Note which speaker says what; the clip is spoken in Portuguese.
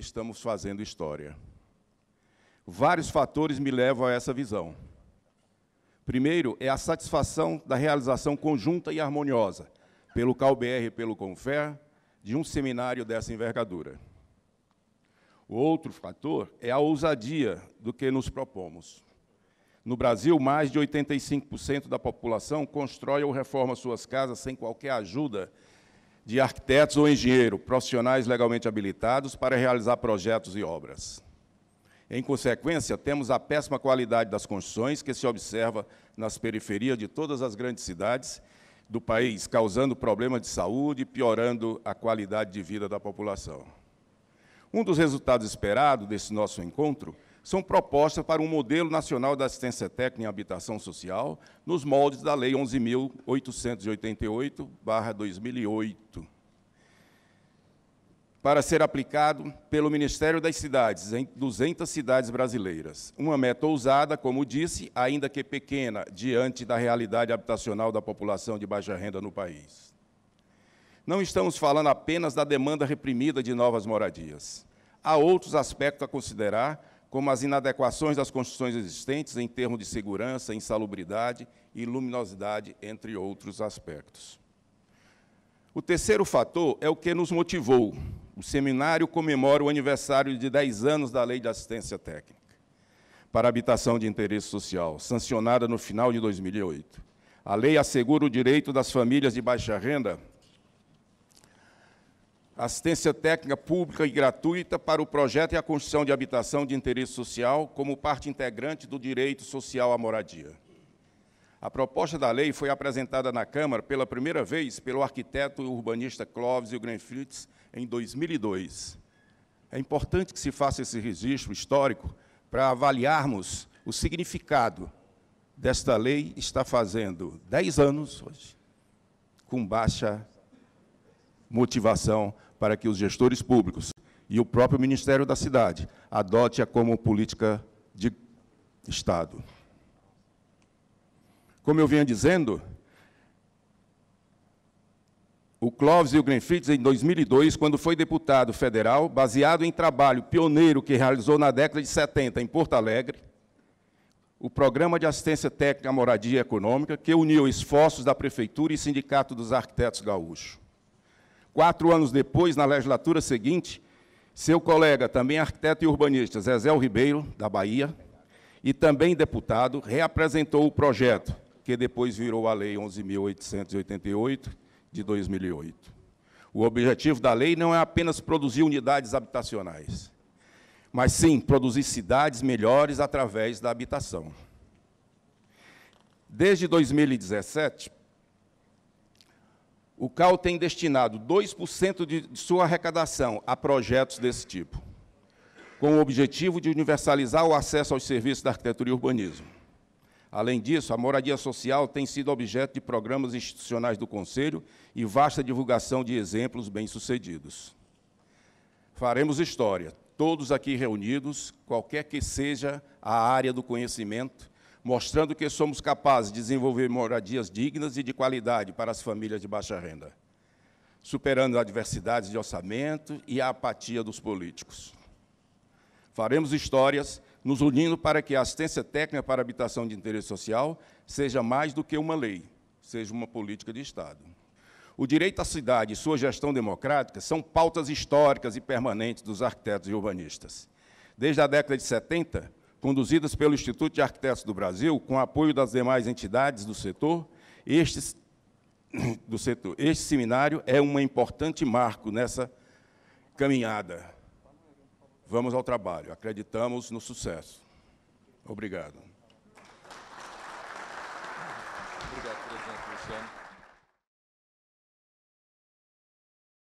Speaker 1: estamos fazendo história. Vários fatores me levam a essa visão. Primeiro é a satisfação da realização conjunta e harmoniosa, pelo CalBR e pelo Confer, de um seminário dessa envergadura. O outro fator é a ousadia do que nos propomos. No Brasil, mais de 85% da população constrói ou reforma suas casas sem qualquer ajuda de arquitetos ou engenheiros, profissionais legalmente habilitados para realizar projetos e obras. Em consequência, temos a péssima qualidade das construções que se observa nas periferias de todas as grandes cidades do país, causando problemas de saúde e piorando a qualidade de vida da população. Um dos resultados esperados desse nosso encontro são propostas para um modelo nacional de assistência técnica em habitação social, nos moldes da Lei 11.888-2008, para ser aplicado pelo Ministério das Cidades, em 200 cidades brasileiras. Uma meta ousada, como disse, ainda que pequena, diante da realidade habitacional da população de baixa renda no país. Não estamos falando apenas da demanda reprimida de novas moradias. Há outros aspectos a considerar como as inadequações das construções existentes em termos de segurança, insalubridade e luminosidade, entre outros aspectos. O terceiro fator é o que nos motivou. O seminário comemora o aniversário de 10 anos da Lei de Assistência Técnica para Habitação de Interesse Social, sancionada no final de 2008. A lei assegura o direito das famílias de baixa renda assistência técnica pública e gratuita para o projeto e a construção de habitação de interesse social como parte integrante do direito social à moradia. A proposta da lei foi apresentada na Câmara pela primeira vez pelo arquiteto e urbanista Clóvis Grenfitz em 2002. É importante que se faça esse registro histórico para avaliarmos o significado desta lei está fazendo 10 anos hoje, com baixa motivação para que os gestores públicos e o próprio Ministério da Cidade adote-a como política de Estado. Como eu vinha dizendo, o Clóvis e o Grenfitz, em 2002, quando foi deputado federal, baseado em trabalho pioneiro que realizou na década de 70 em Porto Alegre, o Programa de Assistência Técnica à Moradia Econômica, que uniu esforços da Prefeitura e Sindicato dos Arquitetos Gaúchos. Quatro anos depois, na legislatura seguinte, seu colega, também arquiteto e urbanista, Zezé Ribeiro, da Bahia, e também deputado, reapresentou o projeto, que depois virou a Lei 11.888, de 2008. O objetivo da lei não é apenas produzir unidades habitacionais, mas sim produzir cidades melhores através da habitação. Desde 2017, o CAL tem destinado 2% de, de sua arrecadação a projetos desse tipo, com o objetivo de universalizar o acesso aos serviços da arquitetura e urbanismo. Além disso, a moradia social tem sido objeto de programas institucionais do Conselho e vasta divulgação de exemplos bem-sucedidos. Faremos história, todos aqui reunidos, qualquer que seja a área do conhecimento mostrando que somos capazes de desenvolver moradias dignas e de qualidade para as famílias de baixa renda, superando adversidades de orçamento e a apatia dos políticos. Faremos histórias nos unindo para que a assistência técnica para habitação de interesse social seja mais do que uma lei, seja uma política de Estado. O direito à cidade e sua gestão democrática são pautas históricas e permanentes dos arquitetos e urbanistas. Desde a década de 70, conduzidas pelo Instituto de Arquitetos do Brasil, com apoio das demais entidades do setor, este, do setor, este seminário é um importante marco nessa caminhada. Vamos ao trabalho, acreditamos no sucesso. Obrigado. Obrigado, presidente Luciano.